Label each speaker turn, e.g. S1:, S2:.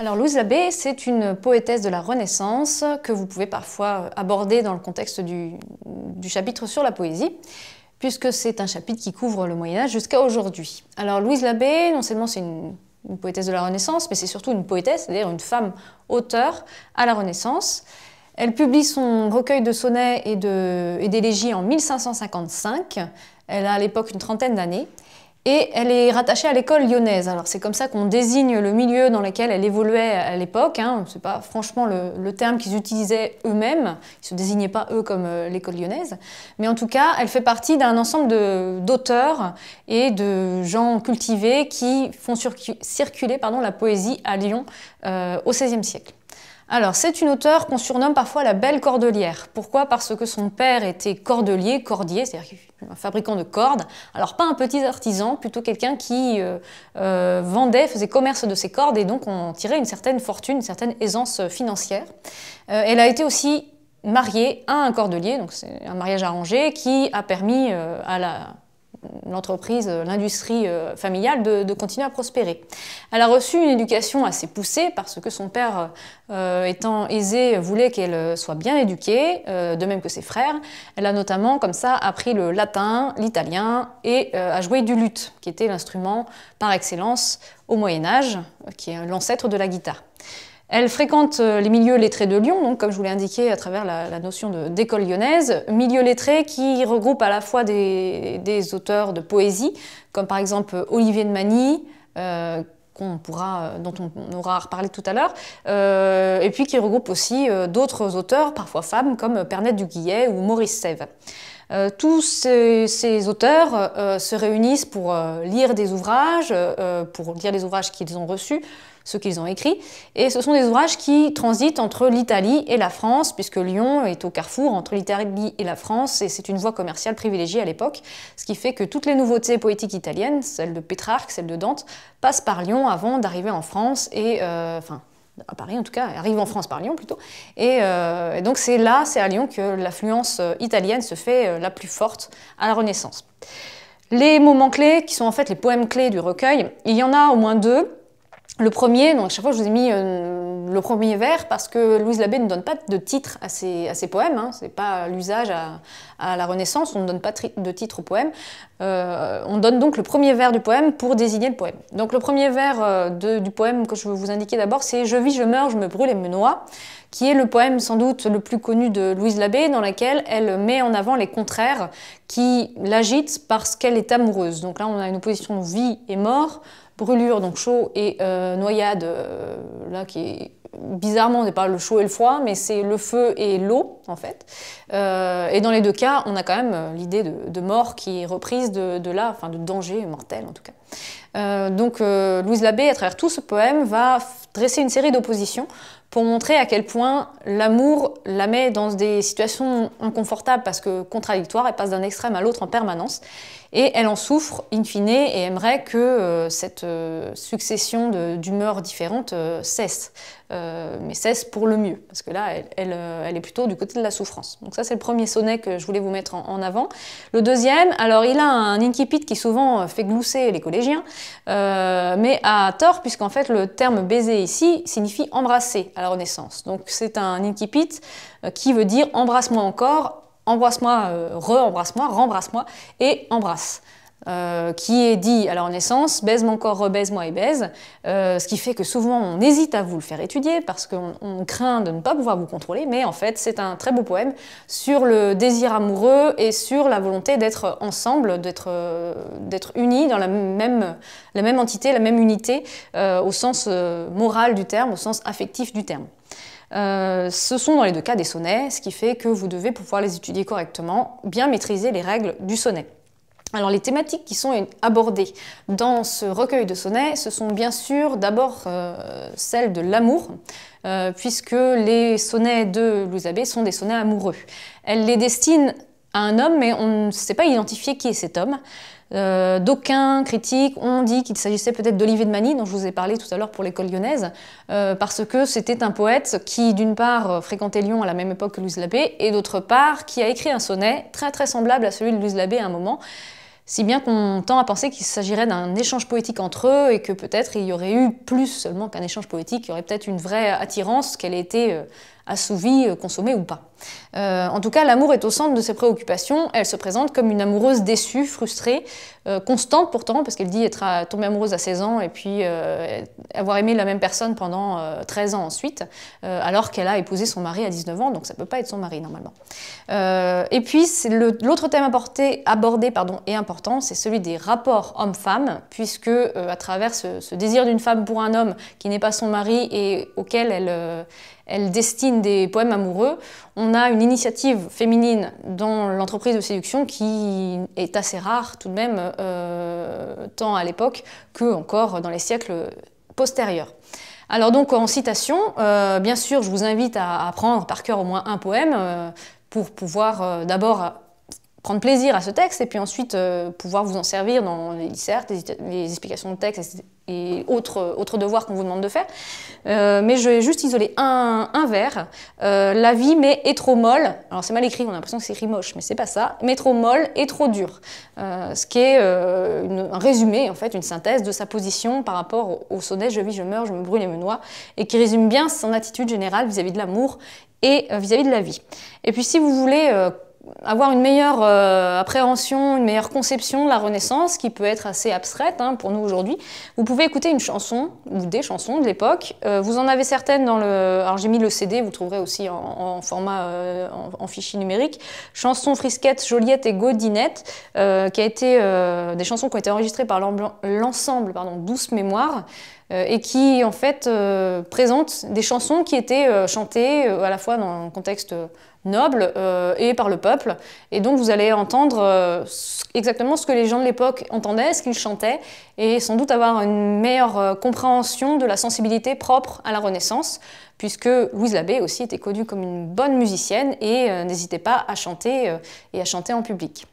S1: Alors Louise Labbé, c'est une poétesse de la Renaissance que vous pouvez parfois aborder dans le contexte du, chapitre sur la poésie puisque c'est un chapitre qui couvre le Moyen Âge jusqu'à aujourd'hui. Alors Louise Labbé, non seulement c'est une, poétesse de la Renaissance, mais c'est surtout une poétesse, c'est-à-dire une femme auteur à la Renaissance. Elle publie son recueil de sonnets et d'élégies en 1555. Elle a à l'époque une trentaine d'années et elle est rattachée à l'école lyonnaise. Alors c'est comme ça qu'on désigne le milieu dans lequel elle évoluait à l'époque. Hein. C'est pas franchement le, terme qu'ils utilisaient eux-mêmes. Ils se désignaient pas eux comme euh, l'école lyonnaise. Mais en tout cas, elle fait partie d'un ensemble d'auteurs et de gens cultivés qui font circuler la poésie à Lyon euh, au XVIe siècle. Alors, c'est une auteure qu'on surnomme parfois la belle cordelière. Pourquoi Parce que son père était cordelier, cordier, c'est-à-dire un fabricant de cordes. Alors, pas un petit artisan, plutôt quelqu'un qui euh, euh, vendait, faisait commerce de ses cordes et donc on tirait une certaine fortune, une certaine aisance financière. Euh, elle a été aussi mariée à un cordelier, donc c'est un mariage arrangé qui a permis à la l'entreprise, euh, l'industrie euh, familiale de, continuer à prospérer. Elle a reçu une éducation assez poussée parce que son père, euh, étant aisé, voulait qu'elle soit bien éduquée, de même que ses frères. Elle a notamment, comme ça, appris le latin, l'italien et a joué du luth, qui était l'instrument par excellence au Moyen Âge, qui est l'ancêtre de la guitare. Elle fréquente euh, les milieux lettrés de Lyon, donc comme je vous l'ai indiqué à travers la, notion d'école lyonnaise, milieux lettrés qui regroupent à la fois des, auteurs de poésie, comme par exemple euh, Olivier de Magny, euh, dont on aura reparlé tout à l'heure, et puis qui regroupe aussi d'autres auteurs, parfois femmes, comme Pernette Duguillet ou Maurice Sève. Euh, tous ces, auteurs euh, se réunissent pour euh, lire des ouvrages, pour lire les ouvrages qu'ils ont reçus, ceux qu'ils ont écrits, et ce sont des ouvrages qui transitent entre l'Italie et la France, puisque Lyon est au carrefour entre l'Italie et la France, et c'est une voie commerciale privilégiée à l'époque, ce qui fait que toutes les nouveautés poétiques italiennes, celles de Pétrarque, celles de Dante, passent par Lyon avant d'arriver en France et, enfin, à Paris en tout cas, arrive en France par Lyon plutôt. Et, euh, et donc c'est là, c'est à Lyon que l'affluence euh, italienne se fait euh, la plus forte à la Renaissance. Les moments clés, qui sont en fait les poèmes clés du recueil, il y en a au moins deux. Le premier, donc à chaque fois je vous ai mis euh, le premier vers parce que Louise Labbé ne donne pas de titre à ses, poèmes, hein. c'est pas l'usage à, la Renaissance, on ne donne pas de titre au poème. Euh, on donne donc le premier vers du poème pour désigner le poème. Donc le premier vers euh, du poème que je veux vous indiquer d'abord, c'est Je vis, je meurs, je me brûle et me noie qui est le poème sans doute le plus connu de Louise Labbé, dans laquelle elle met en avant les contraires qui l'agitent parce qu'elle est amoureuse. Donc là, on a une opposition vie et mort, brûlure, donc chaud, et euh, noyade, euh, là qui est bizarrement, on n'est pas le chaud et le froid, mais c'est le feu et l'eau, en fait. Euh, et dans les deux cas, on a quand même l'idée de, mort qui est reprise de, là, enfin de danger mortel en tout cas. donc Louise Labbé, à travers tout ce poème, va dresser une série d'oppositions pour montrer à quel point l'amour la met dans des situations inconfortables parce que contradictoires, elle passe d'un extrême à l'autre en permanence. Et elle en souffre in fine et aimerait que euh, cette euh, succession d'humeurs différentes euh, cesse, mais cesse pour le mieux, parce que là, elle, est plutôt du côté de la souffrance. Donc ça, c'est le premier sonnet que je voulais vous mettre en, avant. Le deuxième, alors il a un incipit qui souvent fait glousser les collégiens, mais à tort, puisqu'en fait, le terme baiser ici signifie embrasser à la Renaissance. Donc c'est un incipit qui veut dire embrasse-moi encore, embrasse-moi, euh, re-embrasse-moi, rembrasse-moi et embrasse. Euh, qui est dit à la naissance, baise mon corps, rebaise moi et baise, euh, ce qui fait que souvent on hésite à vous le faire étudier parce qu'on craint de ne pas pouvoir vous contrôler, mais en fait c'est un très beau poème sur le désir amoureux et sur la volonté d'être ensemble, d'être unis dans la même entité, la même unité, au sens moral du terme, au sens affectif du terme. Euh, ce sont dans les deux cas des sonnets, ce qui fait que vous devez pouvoir les étudier correctement, bien maîtriser les règles du sonnet. Alors les thématiques qui sont abordées dans ce recueil de sonnets, ce sont bien sûr d'abord euh, celles de l'amour, euh, puisque les sonnets de Louzabé sont des sonnets amoureux. Elle les destine à un homme, mais on ne sait pas identifier qui est cet homme. Euh, d'aucuns critiques ont dit qu'il s'agissait peut-être d'Olivier de Mani, dont je vous ai parlé tout à l'heure pour l'école lyonnaise, euh, parce que c'était un poète qui, d'une part, euh, fréquentait Lyon à la même époque que Louise Labbé, et d'autre part, qui a écrit un sonnet très très semblable à celui de Louise Labbé à un moment, si bien qu'on tend à penser qu'il s'agirait d'un échange poétique entre eux et que peut-être il y aurait eu plus seulement qu'un échange poétique, il y aurait peut-être une vraie attirance qu'elle ait été assouvie, euh, consommée ou pas. Euh, en tout cas, l'amour est au centre de ses préoccupations. Elle se présente comme une amoureuse déçue, frustrée, euh, constante pourtant, parce qu'elle dit être tombée amoureuse à 16 ans et puis avoir aimé la même personne pendant 13 ans ensuite, alors qu'elle a épousé son mari à 19 ans, donc ça ne peut pas être son mari normalement. et puis, l'autre thème abordé et important, c'est celui des rapports homme-femme puisque à travers ce désir d'une femme pour un homme qui n'est pas son mari et auquel elle elle destine des poèmes amoureux. On a une initiative féminine dans l'entreprise de séduction qui est assez rare tout de même, euh, tant à l'époque que encore dans les siècles postérieurs. Alors donc en citation, euh, bien sûr, je vous invite à prendre par cœur au moins un poème euh, pour pouvoir d'abord prendre plaisir à ce texte et puis ensuite pouvoir vous en servir dans les dissertes, les, les explications de texte, etc et autres, devoirs qu'on vous demande de faire. Euh, mais je vais juste isoler un, un vers. Euh, la vie mais est trop molle. Alors c'est mal écrit, on a l'impression que c'est écrit moche, mais c'est pas ça. Mais trop molle et trop dur. Euh, ce qui est une, un résumé, en fait, une synthèse de sa position par rapport au, sonnet Je vis, je meurs, je me brûle et me noie, et qui résume bien son attitude générale vis-à-vis de l'amour et vis-à-vis -vis de la vie. Et puis si vous voulez avoir une meilleure euh, appréhension, une meilleure conception de la Renaissance, qui peut être assez abstraite hein, pour nous aujourd'hui, vous pouvez écouter une chanson ou des chansons de l'époque. Euh, vous en avez certaines dans le. Alors j'ai mis le CD, vous trouverez aussi en, format euh, en, fichier numérique. Chansons Frisquette, Joliette et Godinette, qui a été des chansons qui ont été enregistrées par l'ensemble, pardon, Douce Mémoire. Euh, et qui en fait euh, présente des chansons qui étaient euh, chantées à la fois dans un contexte noble et par le peuple. Et donc vous allez entendre exactement ce que les gens de l'époque entendaient, ce qu'ils chantaient, et sans doute avoir une meilleure compréhension de la sensibilité propre à la Renaissance, puisque Louise Labbé aussi était connue comme une bonne musicienne et n'hésitait pas à chanter et à chanter en public.